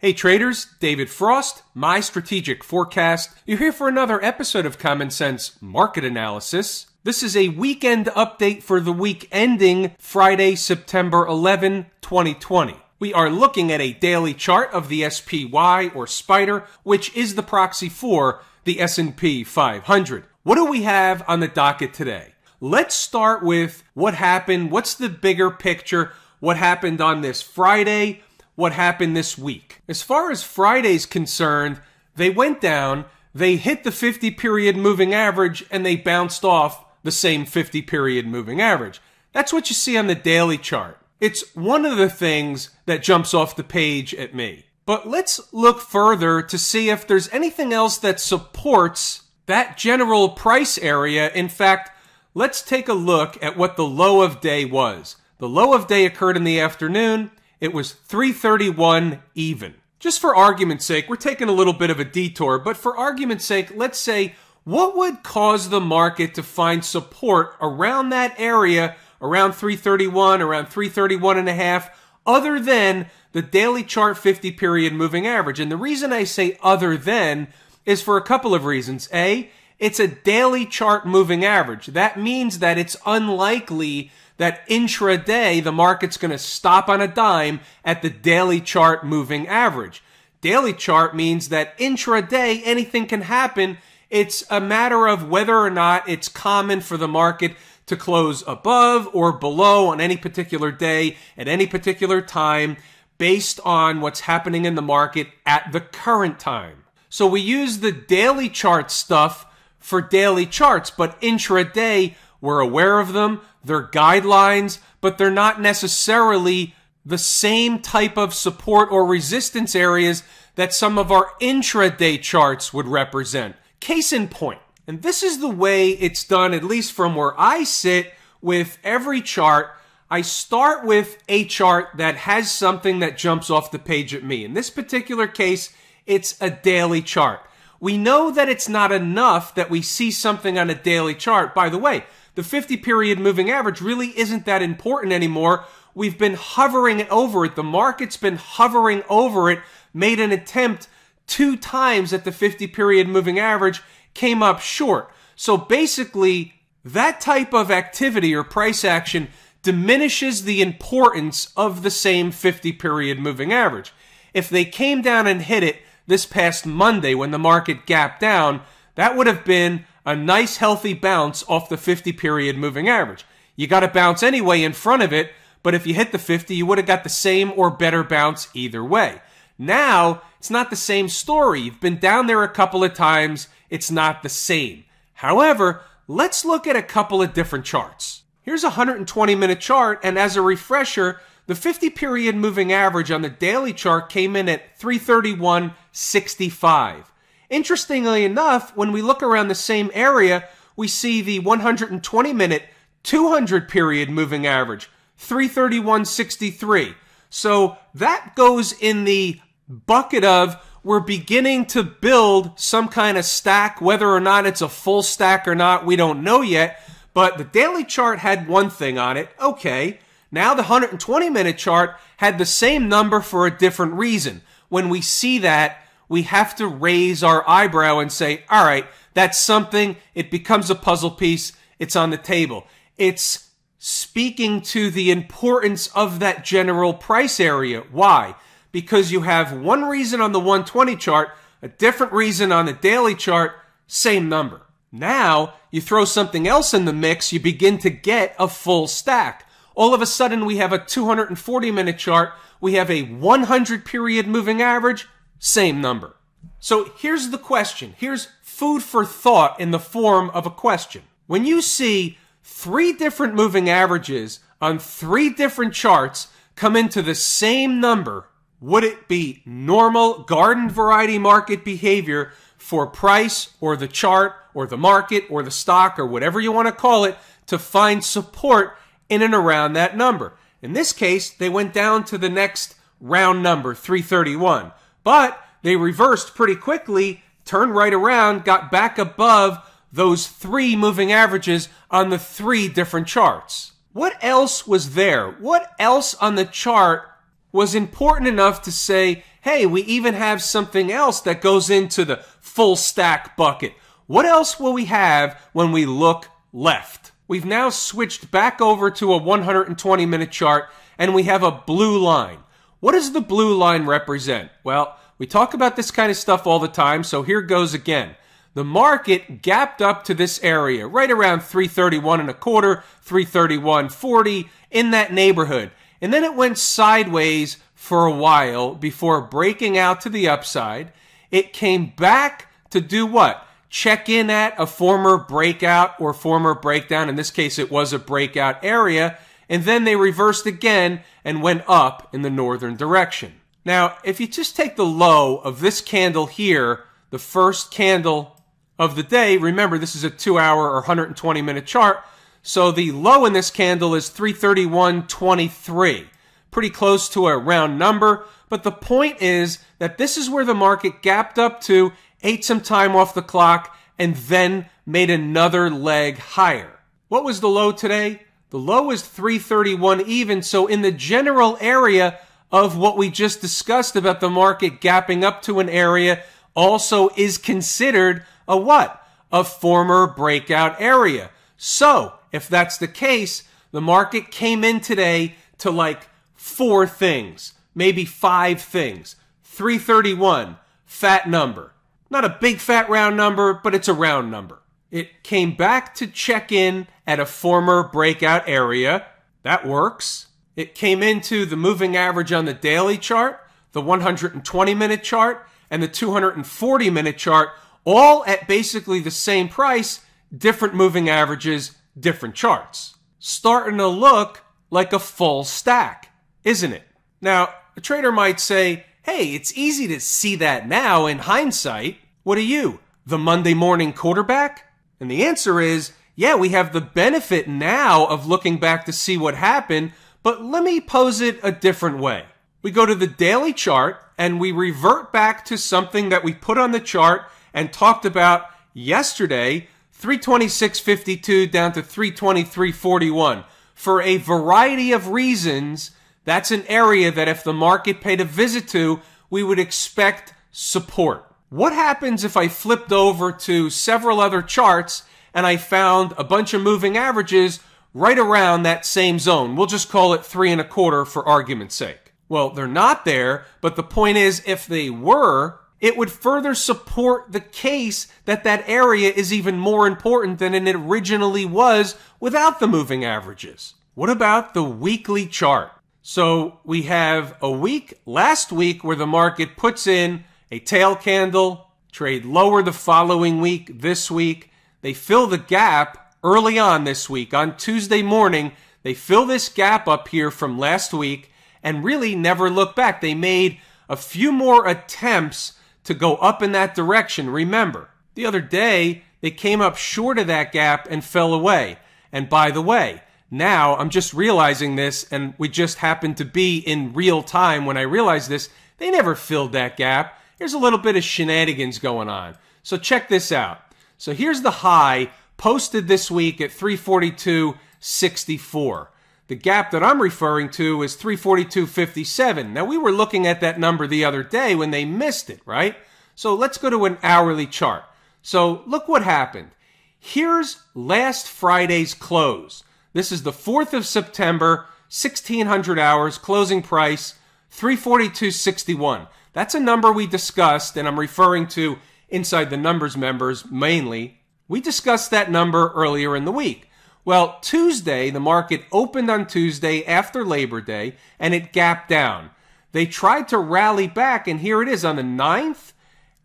Hey traders, David Frost, My Strategic Forecast. You're here for another episode of Common Sense Market Analysis. This is a weekend update for the week ending Friday, September 11, 2020. We are looking at a daily chart of the SPY or SPIDER, which is the proxy for the S&P 500. What do we have on the docket today? Let's start with what happened, what's the bigger picture, what happened on this Friday, what happened this week. As far as Friday's concerned, they went down, they hit the 50 period moving average, and they bounced off the same 50 period moving average. That's what you see on the daily chart. It's one of the things that jumps off the page at me. But let's look further to see if there's anything else that supports that general price area. In fact, let's take a look at what the low of day was. The low of day occurred in the afternoon it was 331 even. Just for argument's sake, we're taking a little bit of a detour, but for argument's sake, let's say what would cause the market to find support around that area, around 331, around 331 and a half, other than the daily chart 50 period moving average? And the reason I say other than is for a couple of reasons. A, it's a daily chart moving average. That means that it's unlikely that intraday the market's going to stop on a dime at the daily chart moving average. Daily chart means that intraday anything can happen. It's a matter of whether or not it's common for the market to close above or below on any particular day at any particular time based on what's happening in the market at the current time. So we use the daily chart stuff for daily charts, but intraday we're aware of them, they're guidelines, but they're not necessarily the same type of support or resistance areas that some of our intraday charts would represent. Case in point, and this is the way it's done, at least from where I sit with every chart. I start with a chart that has something that jumps off the page at me. In this particular case, it's a daily chart. We know that it's not enough that we see something on a daily chart. By the way, the 50 period moving average really isn't that important anymore. We've been hovering over it. The market's been hovering over it, made an attempt two times at the 50 period moving average, came up short. So basically, that type of activity or price action diminishes the importance of the same 50 period moving average. If they came down and hit it this past Monday when the market gapped down, that would have been a nice healthy bounce off the 50 period moving average. You got to bounce anyway in front of it, but if you hit the 50, you would have got the same or better bounce either way. Now, it's not the same story. You've been down there a couple of times, it's not the same. However, let's look at a couple of different charts. Here's a 120 minute chart, and as a refresher, the 50 period moving average on the daily chart came in at 331.65. Interestingly enough, when we look around the same area, we see the 120 minute, 200 period moving average, 331.63. So that goes in the bucket of we're beginning to build some kind of stack, whether or not it's a full stack or not, we don't know yet. But the daily chart had one thing on it. Okay. Now the 120 minute chart had the same number for a different reason. When we see that, we have to raise our eyebrow and say, all right, that's something. It becomes a puzzle piece. It's on the table. It's speaking to the importance of that general price area. Why? Because you have one reason on the 120 chart, a different reason on the daily chart, same number. Now you throw something else in the mix, you begin to get a full stack. All of a sudden, we have a 240 minute chart. We have a 100 period moving average same number. So here's the question. Here's food for thought in the form of a question. When you see three different moving averages on three different charts come into the same number, would it be normal garden variety market behavior for price or the chart or the market or the stock or whatever you want to call it to find support in and around that number? In this case, they went down to the next round number, 331. But they reversed pretty quickly, turned right around, got back above those three moving averages on the three different charts. What else was there? What else on the chart was important enough to say, hey, we even have something else that goes into the full stack bucket? What else will we have when we look left? We've now switched back over to a 120 minute chart and we have a blue line. What does the blue line represent? Well, we talk about this kind of stuff all the time, so here goes again. The market gapped up to this area right around 331 and a quarter, 331.40 in that neighborhood. And then it went sideways for a while before breaking out to the upside. It came back to do what? Check in at a former breakout or former breakdown. In this case, it was a breakout area and then they reversed again and went up in the northern direction. Now, if you just take the low of this candle here, the first candle of the day, remember this is a two hour or 120 minute chart, so the low in this candle is 331.23. Pretty close to a round number, but the point is that this is where the market gapped up to, ate some time off the clock, and then made another leg higher. What was the low today? The low is 331 even. So in the general area of what we just discussed about the market gapping up to an area also is considered a what? A former breakout area. So if that's the case, the market came in today to like four things, maybe five things. 331, fat number. Not a big fat round number, but it's a round number. It came back to check in at a former breakout area. That works. It came into the moving average on the daily chart, the 120 minute chart, and the 240 minute chart, all at basically the same price, different moving averages, different charts. Starting to look like a full stack, isn't it? Now, a trader might say, hey, it's easy to see that now in hindsight. What are you, the Monday morning quarterback? And the answer is, yeah, we have the benefit now of looking back to see what happened, but let me pose it a different way. We go to the daily chart and we revert back to something that we put on the chart and talked about yesterday, 326.52 down to 323.41. For a variety of reasons, that's an area that if the market paid a visit to, we would expect support what happens if I flipped over to several other charts and I found a bunch of moving averages right around that same zone? We'll just call it three and a quarter for argument's sake. Well, they're not there, but the point is if they were, it would further support the case that that area is even more important than it originally was without the moving averages. What about the weekly chart? So we have a week last week where the market puts in a tail candle, trade lower the following week, this week. They fill the gap early on this week. On Tuesday morning, they fill this gap up here from last week and really never look back. They made a few more attempts to go up in that direction. Remember, the other day, they came up short of that gap and fell away. And by the way, now I'm just realizing this, and we just happened to be in real time when I realized this. They never filled that gap there's a little bit of shenanigans going on. So check this out. So here's the high posted this week at 342.64. The gap that I'm referring to is 342.57. Now we were looking at that number the other day when they missed it, right? So let's go to an hourly chart. So look what happened. Here's last Friday's close. This is the 4th of September, 1600 hours, closing price 342.61. That's a number we discussed, and I'm referring to inside the numbers members mainly. We discussed that number earlier in the week. Well, Tuesday, the market opened on Tuesday after Labor Day, and it gapped down. They tried to rally back, and here it is on the 9th,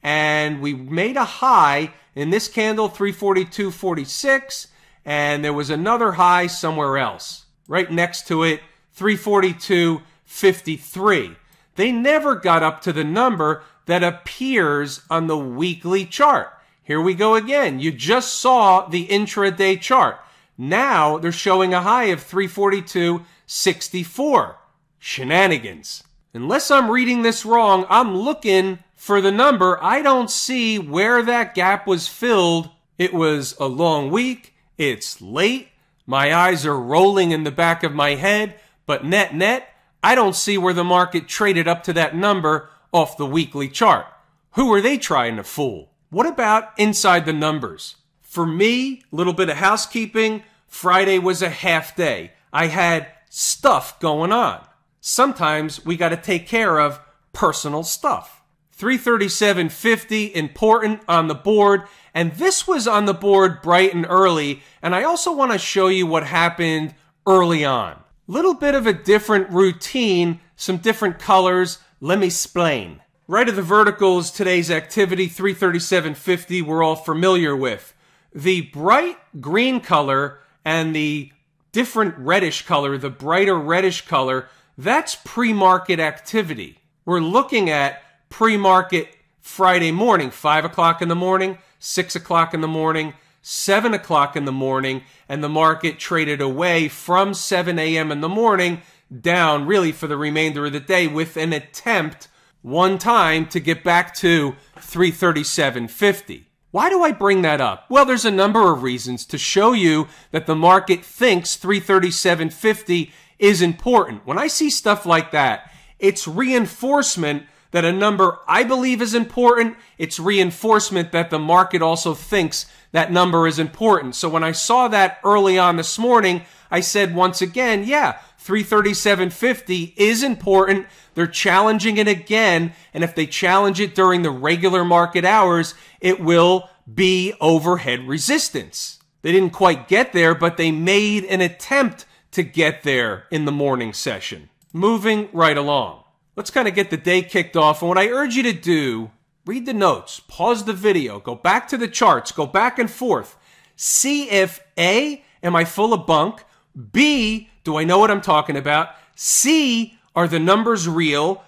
and we made a high in this candle, 342.46, and there was another high somewhere else, right next to it, 342.53. They never got up to the number that appears on the weekly chart. Here we go again. You just saw the intraday chart. Now they're showing a high of 342.64. Shenanigans. Unless I'm reading this wrong, I'm looking for the number. I don't see where that gap was filled. It was a long week. It's late. My eyes are rolling in the back of my head. But net net, I don't see where the market traded up to that number off the weekly chart. Who are they trying to fool? What about inside the numbers? For me, a little bit of housekeeping. Friday was a half day. I had stuff going on. Sometimes we got to take care of personal stuff. 337.50 important on the board. And this was on the board bright and early. And I also want to show you what happened early on. Little bit of a different routine, some different colors. Let me explain. Right of the vertical is today's activity, 337.50, we're all familiar with. The bright green color and the different reddish color, the brighter reddish color, that's pre-market activity. We're looking at pre-market Friday morning, 5 o'clock in the morning, 6 o'clock in the morning, 7 o'clock in the morning, and the market traded away from 7 a.m. in the morning down really for the remainder of the day with an attempt one time to get back to 337.50. Why do I bring that up? Well, there's a number of reasons to show you that the market thinks 337.50 is important. When I see stuff like that, it's reinforcement that a number I believe is important, it's reinforcement that the market also thinks that number is important. So when I saw that early on this morning, I said once again, yeah, 337.50 is important. They're challenging it again. And if they challenge it during the regular market hours, it will be overhead resistance. They didn't quite get there, but they made an attempt to get there in the morning session. Moving right along. Let's kind of get the day kicked off. And what I urge you to do, read the notes, pause the video, go back to the charts, go back and forth. See if A, am I full of bunk? B, do I know what I'm talking about? C, are the numbers real?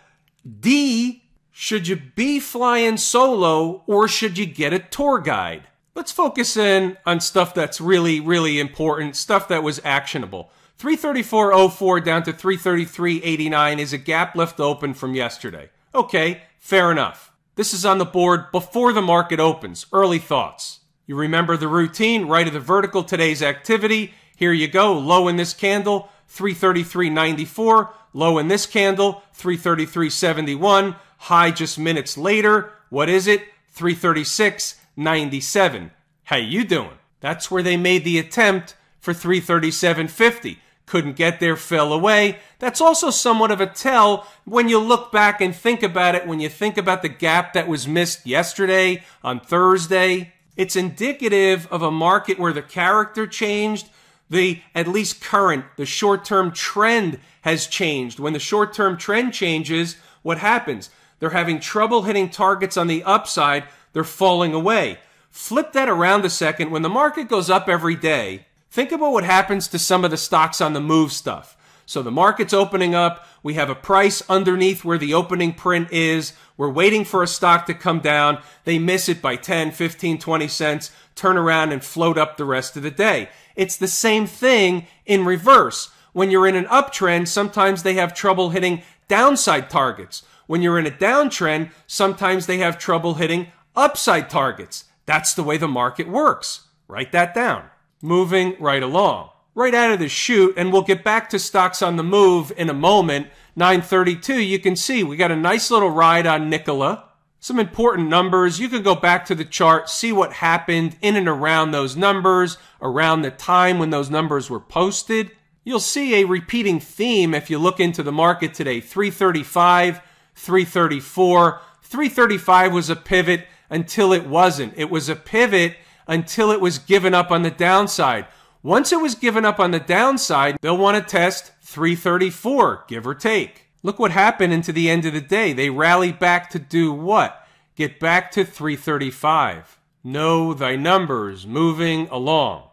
D, should you be flying solo or should you get a tour guide? Let's focus in on stuff that's really, really important, stuff that was actionable. 334.04 down to 333.89 is a gap left open from yesterday. Okay, fair enough. This is on the board before the market opens. Early thoughts. You remember the routine, right of the vertical, today's activity. Here you go, low in this candle, 333.94, low in this candle, 333.71, high just minutes later. What is it? 336.97. How you doing? That's where they made the attempt for 337.50 couldn't get there, fell away. That's also somewhat of a tell when you look back and think about it, when you think about the gap that was missed yesterday, on Thursday. It's indicative of a market where the character changed, the at least current, the short-term trend has changed. When the short-term trend changes, what happens? They're having trouble hitting targets on the upside. They're falling away. Flip that around a second. When the market goes up every day, Think about what happens to some of the stocks on the move stuff. So the market's opening up. We have a price underneath where the opening print is. We're waiting for a stock to come down. They miss it by 10, 15, 20 cents, turn around and float up the rest of the day. It's the same thing in reverse. When you're in an uptrend, sometimes they have trouble hitting downside targets. When you're in a downtrend, sometimes they have trouble hitting upside targets. That's the way the market works. Write that down. Moving right along. Right out of the chute, and we'll get back to stocks on the move in a moment. 932, you can see we got a nice little ride on Nikola. Some important numbers. You can go back to the chart, see what happened in and around those numbers, around the time when those numbers were posted. You'll see a repeating theme if you look into the market today. 335, 334. 335 was a pivot until it wasn't. It was a pivot until it was given up on the downside. Once it was given up on the downside, they'll want to test 334, give or take. Look what happened into the end of the day. They rally back to do what? Get back to 335. Know thy numbers, moving along.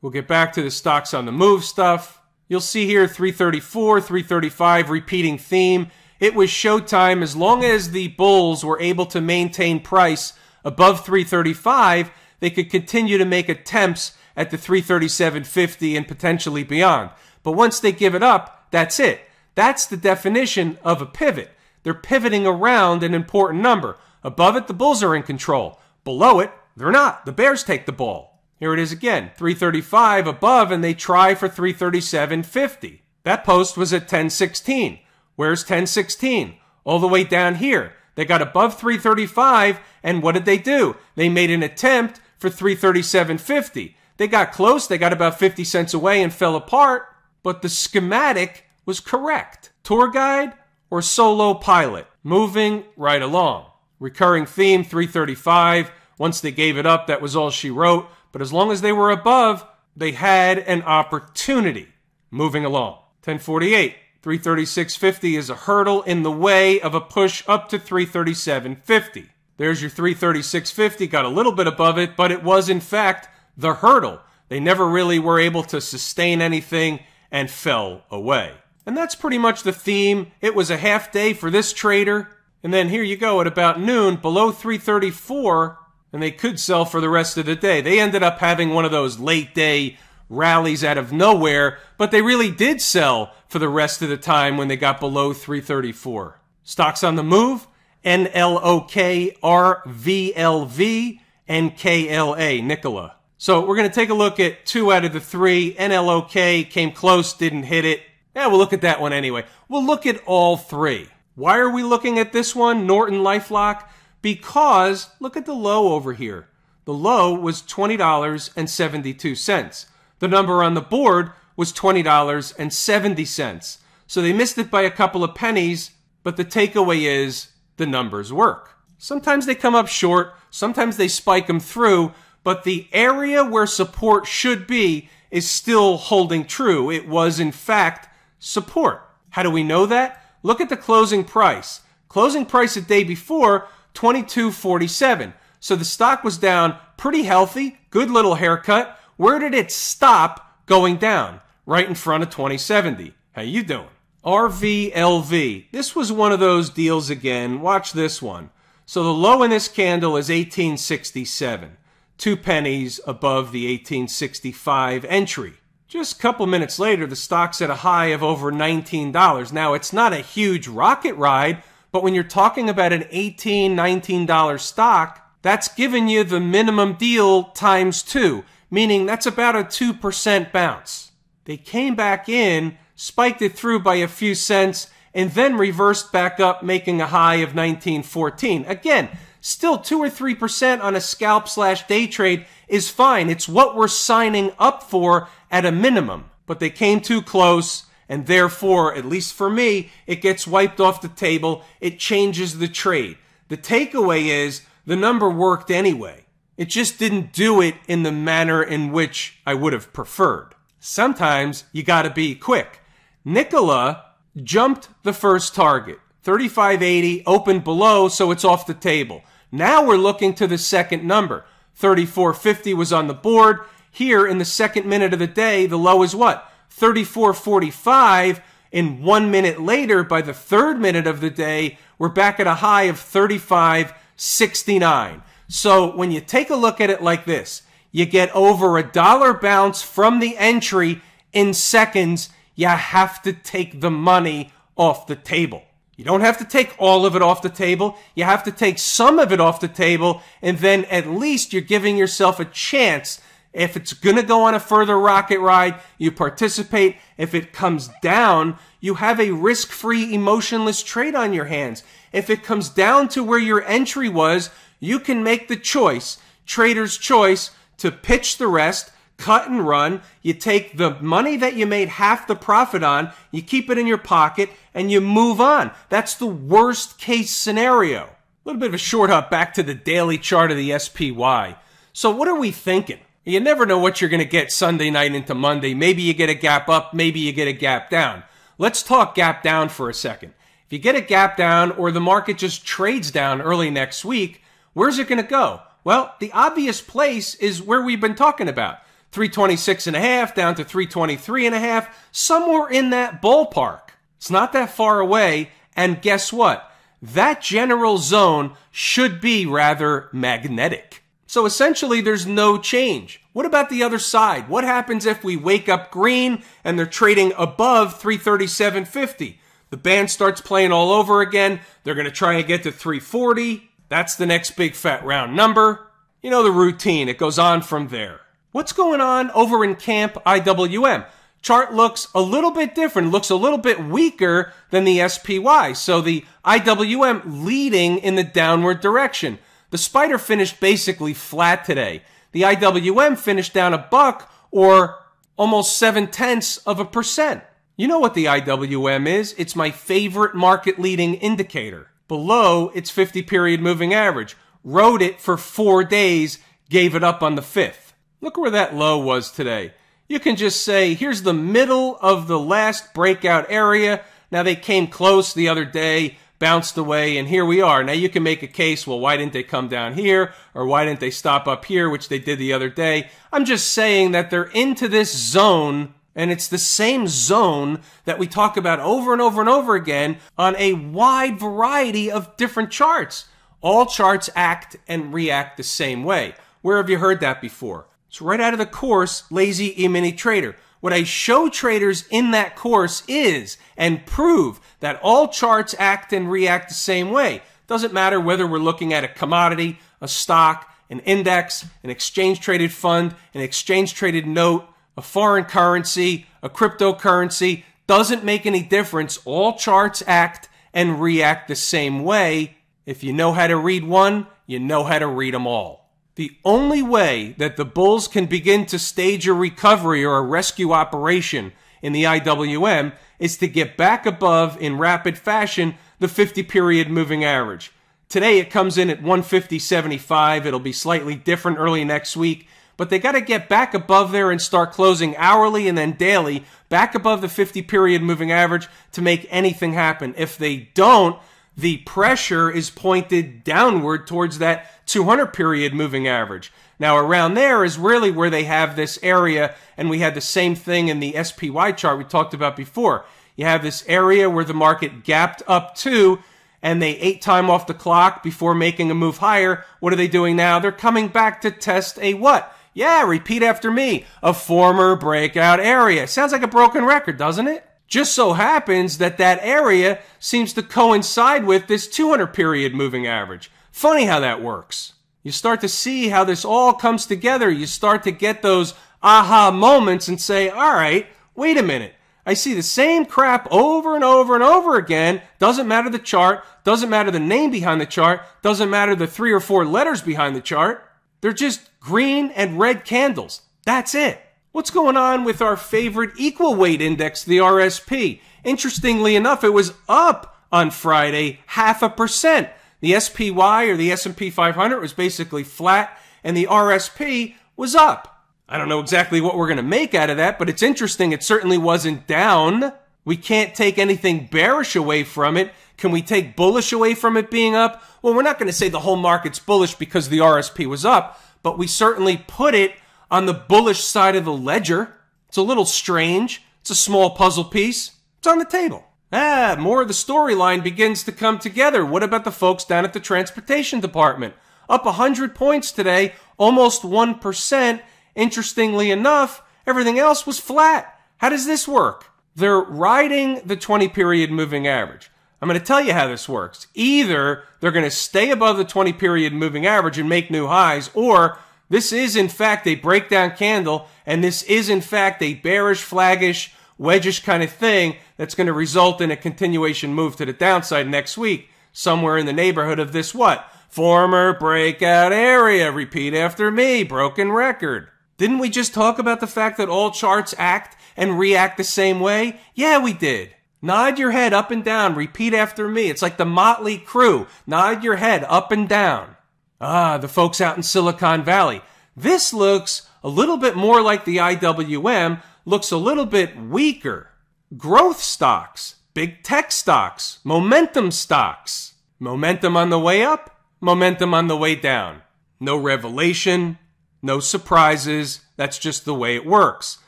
We'll get back to the stocks on the move stuff. You'll see here 334, 335, repeating theme. It was showtime as long as the bulls were able to maintain price above 335 they could continue to make attempts at the 337.50 and potentially beyond. But once they give it up, that's it. That's the definition of a pivot. They're pivoting around an important number. Above it, the Bulls are in control. Below it, they're not. The Bears take the ball. Here it is again 335 above, and they try for 337.50. That post was at 1016. Where's 1016? All the way down here. They got above 335, and what did they do? They made an attempt for 337.50. They got close, they got about 50 cents away and fell apart, but the schematic was correct. Tour guide or solo pilot? Moving right along. Recurring theme 335. Once they gave it up, that was all she wrote. But as long as they were above, they had an opportunity. Moving along. 1048. 336.50 is a hurdle in the way of a push up to 337.50. There's your 336.50, got a little bit above it, but it was in fact the hurdle. They never really were able to sustain anything and fell away. And that's pretty much the theme. It was a half day for this trader. And then here you go at about noon, below 334, and they could sell for the rest of the day. They ended up having one of those late day rallies out of nowhere, but they really did sell for the rest of the time when they got below 334. Stocks on the move, N L O K R V L V, and K L A, Nicola. So we're going to take a look at two out of the three. NLOK came close, didn't hit it. Yeah, we'll look at that one anyway. We'll look at all three. Why are we looking at this one, Norton Lifelock? Because look at the low over here. The low was $20.72. The number on the board was $20.70. So they missed it by a couple of pennies, but the takeaway is the numbers work. Sometimes they come up short, sometimes they spike them through, but the area where support should be is still holding true. It was, in fact, support. How do we know that? Look at the closing price. Closing price the day before, 22.47. So the stock was down pretty healthy, good little haircut. Where did it stop going down? Right in front of 2070. How you doing? RVLV. This was one of those deals again. Watch this one. So the low in this candle is 1867, two pennies above the 1865 entry. Just a couple minutes later, the stock's at a high of over $19. Now, it's not a huge rocket ride, but when you're talking about an $18, $19 stock, that's giving you the minimum deal times two, meaning that's about a 2% bounce. They came back in spiked it through by a few cents, and then reversed back up, making a high of 1914. Again, still 2 or 3% on a scalp slash day trade is fine. It's what we're signing up for at a minimum. But they came too close, and therefore, at least for me, it gets wiped off the table. It changes the trade. The takeaway is the number worked anyway. It just didn't do it in the manner in which I would have preferred. Sometimes you gotta be quick. Nicola jumped the first target. 3580 opened below, so it's off the table. Now we're looking to the second number. 3450 was on the board. Here in the second minute of the day, the low is what? 3445. And one minute later, by the third minute of the day, we're back at a high of 3569. So when you take a look at it like this, you get over a dollar bounce from the entry in seconds you have to take the money off the table. You don't have to take all of it off the table. You have to take some of it off the table, and then at least you're giving yourself a chance. If it's going to go on a further rocket ride, you participate. If it comes down, you have a risk free, emotionless trade on your hands. If it comes down to where your entry was, you can make the choice, trader's choice, to pitch the rest cut and run. You take the money that you made half the profit on, you keep it in your pocket, and you move on. That's the worst case scenario. A little bit of a short hop back to the daily chart of the SPY. So what are we thinking? You never know what you're going to get Sunday night into Monday. Maybe you get a gap up, maybe you get a gap down. Let's talk gap down for a second. If you get a gap down or the market just trades down early next week, where's it going to go? Well, the obvious place is where we've been talking about. 326 and a half down to 323 and a half, somewhere in that ballpark. It's not that far away. And guess what? That general zone should be rather magnetic. So essentially, there's no change. What about the other side? What happens if we wake up green and they're trading above 337.50? The band starts playing all over again. They're going to try and get to 340. That's the next big fat round number. You know the routine. It goes on from there what's going on over in Camp IWM? Chart looks a little bit different, looks a little bit weaker than the SPY. So the IWM leading in the downward direction. The spider finished basically flat today. The IWM finished down a buck or almost seven tenths of a percent. You know what the IWM is? It's my favorite market leading indicator. Below its 50 period moving average. Rode it for four days, gave it up on the fifth. Look where that low was today. You can just say, here's the middle of the last breakout area. Now they came close the other day, bounced away, and here we are. Now you can make a case, well, why didn't they come down here? Or why didn't they stop up here, which they did the other day? I'm just saying that they're into this zone and it's the same zone that we talk about over and over and over again on a wide variety of different charts. All charts act and react the same way. Where have you heard that before? right out of the course, Lazy E-mini Trader. What I show traders in that course is and prove that all charts act and react the same way. Doesn't matter whether we're looking at a commodity, a stock, an index, an exchange traded fund, an exchange traded note, a foreign currency, a cryptocurrency, doesn't make any difference. All charts act and react the same way. If you know how to read one, you know how to read them all. The only way that the Bulls can begin to stage a recovery or a rescue operation in the IWM is to get back above in rapid fashion the 50 period moving average. Today it comes in at 150.75. It'll be slightly different early next week, but they got to get back above there and start closing hourly and then daily back above the 50 period moving average to make anything happen. If they don't, the pressure is pointed downward towards that 200 period moving average. Now, around there is really where they have this area, and we had the same thing in the SPY chart we talked about before. You have this area where the market gapped up to, and they ate time off the clock before making a move higher. What are they doing now? They're coming back to test a what? Yeah, repeat after me. A former breakout area. Sounds like a broken record, doesn't it? Just so happens that that area seems to coincide with this 200 period moving average. Funny how that works. You start to see how this all comes together. You start to get those aha moments and say, all right, wait a minute. I see the same crap over and over and over again. Doesn't matter the chart. Doesn't matter the name behind the chart. Doesn't matter the three or four letters behind the chart. They're just green and red candles. That's it. What's going on with our favorite equal weight index, the RSP? Interestingly enough, it was up on Friday half a percent. The SPY or the S&P 500 was basically flat and the RSP was up. I don't know exactly what we're going to make out of that, but it's interesting. It certainly wasn't down. We can't take anything bearish away from it. Can we take bullish away from it being up? Well, we're not going to say the whole market's bullish because the RSP was up, but we certainly put it on the bullish side of the ledger. It's a little strange. It's a small puzzle piece. It's on the table. Ah, more of the storyline begins to come together. What about the folks down at the transportation department? Up 100 points today, almost 1%. Interestingly enough, everything else was flat. How does this work? They're riding the 20 period moving average. I'm going to tell you how this works. Either they're going to stay above the 20 period moving average and make new highs, or this is, in fact, a breakdown candle, and this is, in fact, a bearish, flaggish, wedgish kind of thing that's going to result in a continuation move to the downside next week, somewhere in the neighborhood of this what? Former breakout area. Repeat after me. Broken record. Didn't we just talk about the fact that all charts act and react the same way? Yeah, we did. Nod your head up and down. Repeat after me. It's like the motley crew. Nod your head up and down. Ah, the folks out in Silicon Valley. This looks a little bit more like the IWM, looks a little bit weaker. Growth stocks, big tech stocks, momentum stocks. Momentum on the way up, momentum on the way down. No revelation, no surprises. That's just the way it works.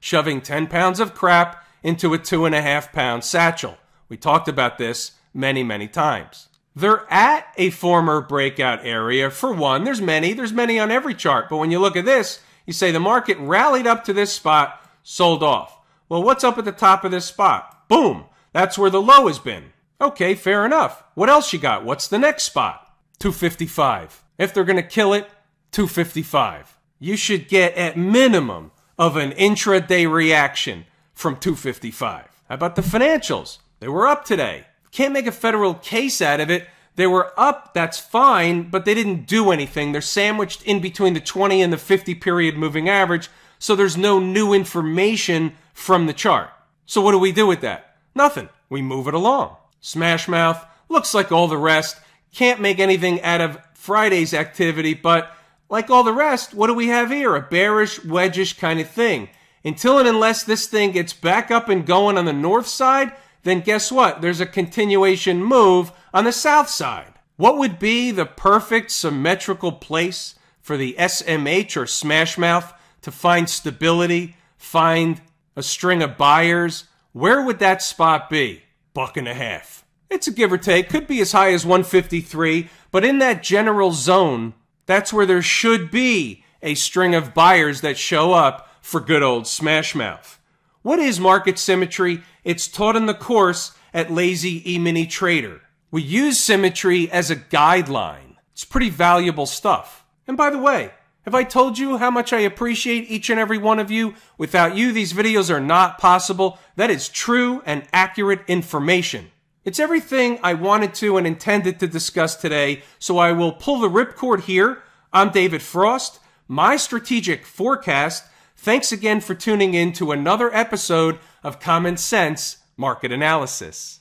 Shoving 10 pounds of crap into a two and a half pound satchel. We talked about this many, many times they're at a former breakout area. For one, there's many, there's many on every chart. But when you look at this, you say the market rallied up to this spot, sold off. Well, what's up at the top of this spot? Boom, that's where the low has been. Okay, fair enough. What else you got? What's the next spot? 255. If they're going to kill it, 255. You should get at minimum of an intraday reaction from 255. How about the financials? They were up today. Can't make a federal case out of it. They were up, that's fine, but they didn't do anything. They're sandwiched in between the 20 and the 50 period moving average, so there's no new information from the chart. So what do we do with that? Nothing. We move it along. Smash mouth, looks like all the rest. Can't make anything out of Friday's activity, but like all the rest, what do we have here? A bearish, wedgish kind of thing. Until and unless this thing gets back up and going on the north side, then guess what? There's a continuation move on the south side. What would be the perfect symmetrical place for the SMH or Smashmouth to find stability, find a string of buyers? Where would that spot be? Buck and a half. It's a give or take, could be as high as 153, but in that general zone, that's where there should be a string of buyers that show up for good old Smashmouth. What is market symmetry? It's taught in the course at Lazy E-Mini Trader. We use symmetry as a guideline. It's pretty valuable stuff. And by the way, have I told you how much I appreciate each and every one of you? Without you, these videos are not possible. That is true and accurate information. It's everything I wanted to and intended to discuss today, so I will pull the ripcord here. I'm David Frost. My strategic forecast Thanks again for tuning in to another episode of Common Sense Market Analysis.